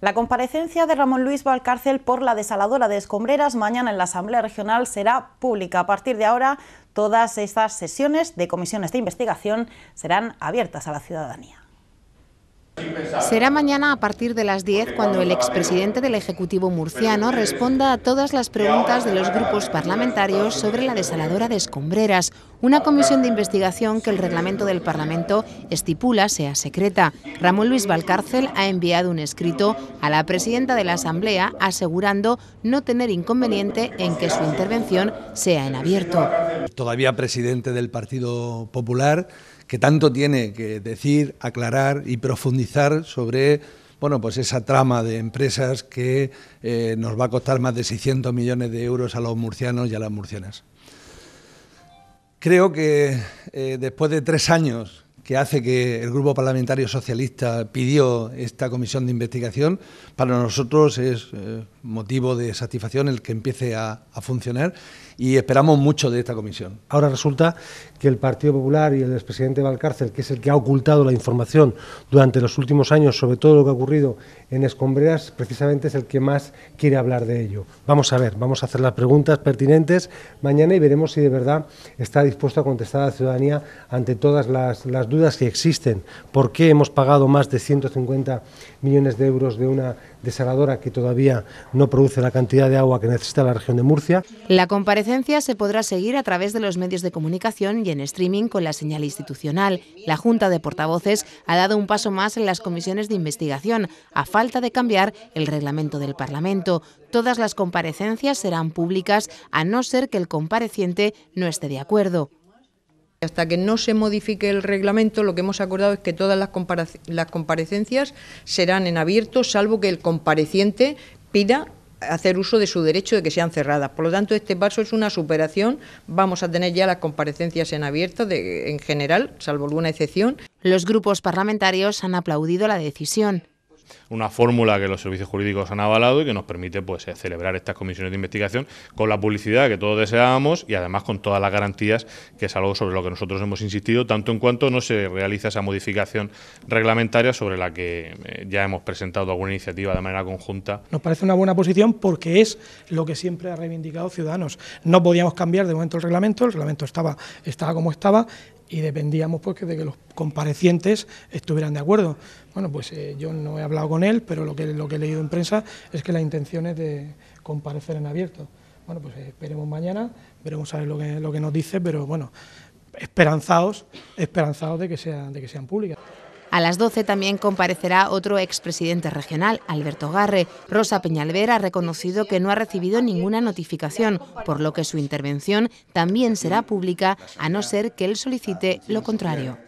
La comparecencia de Ramón Luis Valcárcel por la desaladora de escombreras mañana en la Asamblea Regional será pública. A partir de ahora, todas estas sesiones de comisiones de investigación serán abiertas a la ciudadanía. Será mañana a partir de las 10 cuando el expresidente del Ejecutivo murciano eh, responda a todas las preguntas de los grupos parlamentarios sobre la desaladora de escombreras, una comisión de investigación que el reglamento del Parlamento estipula sea secreta. Ramón Luis Valcárcel ha enviado un escrito a la presidenta de la Asamblea asegurando no tener inconveniente en que su intervención sea en abierto todavía presidente del Partido Popular, que tanto tiene que decir, aclarar y profundizar sobre bueno, pues esa trama de empresas que eh, nos va a costar más de 600 millones de euros a los murcianos y a las murcianas. Creo que eh, después de tres años que hace que el Grupo Parlamentario Socialista pidió esta comisión de investigación, para nosotros es eh, motivo de satisfacción el que empiece a, funcionar y esperamos mucho de esta comisión. Ahora resulta que el Partido Popular y el expresidente Valcárcel, que es el que ha ocultado la información durante los últimos años sobre todo lo que ha ocurrido en Escombreras, precisamente es el que más quiere hablar de ello. Vamos a ver, vamos a hacer las preguntas pertinentes mañana y veremos si de verdad está dispuesto a contestar a la ciudadanía ante todas las, las dudas dudas que existen. ¿Por qué hemos pagado más de 150 millones de euros de una desaladora que todavía no produce la cantidad de agua que necesita la región de Murcia? La comparecencia se podrá seguir a través de los medios de comunicación y en streaming con la señal institucional. La Junta de Portavoces ha dado un paso más en las comisiones de investigación, a falta de cambiar el reglamento del Parlamento. Todas las comparecencias serán públicas, a no ser que el compareciente no esté de acuerdo. Hasta que no se modifique el reglamento, lo que hemos acordado es que todas las, comparecencias serán en abierto, salvo que el compareciente pida hacer uso de su derecho de que sean cerradas. Por lo tanto, este paso es una superación. Vamos a tener ya las comparecencias en abierto en general, salvo alguna excepción. Los grupos parlamentarios han aplaudido la decisión una fórmula que los servicios jurídicos han avalado y que nos permite pues, eh, celebrar estas comisiones de investigación con la publicidad que todos deseábamos y además con todas las garantías, que es algo sobre lo que nosotros hemos insistido, tanto en cuanto no se realiza esa modificación reglamentaria sobre la que eh, ya hemos presentado alguna iniciativa de manera conjunta. Nos parece una buena posición porque es lo que siempre ha reivindicado Ciudadanos. No podíamos cambiar de momento el reglamento, el reglamento estaba, estaba como estaba y dependíamos pues, de que los comparecientes estuvieran de acuerdo. Bueno, pues eh, yo no he hablado con él, pero lo que, lo que he leído en prensa es que la intención es de comparecer en abierto. Bueno, pues esperemos mañana, veremos a ver lo que, lo que nos dice, pero bueno, esperanzados, esperanzados de que, sean de que sean públicas. A las 12 también comparecerá otro expresidente regional, Alberto Garre. Rosa Peñalver ha reconocido que no ha recibido ninguna notificación, por lo que su intervención también será pública, a no ser que él solicite lo contrario.